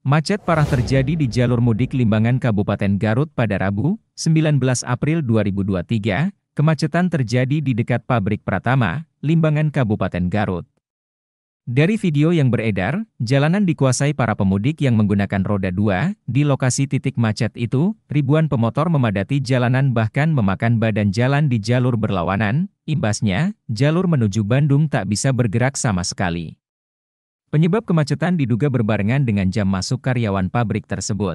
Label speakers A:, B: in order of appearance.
A: Macet parah terjadi di jalur mudik Limbangan Kabupaten Garut pada Rabu, 19 April 2023. Kemacetan terjadi di dekat pabrik Pratama, Limbangan Kabupaten Garut. Dari video yang beredar, jalanan dikuasai para pemudik yang menggunakan roda dua. Di lokasi titik macet itu, ribuan pemotor memadati jalanan bahkan memakan badan jalan di jalur berlawanan. Imbasnya, jalur menuju Bandung tak bisa bergerak sama sekali. Penyebab kemacetan diduga berbarengan dengan jam masuk karyawan pabrik tersebut.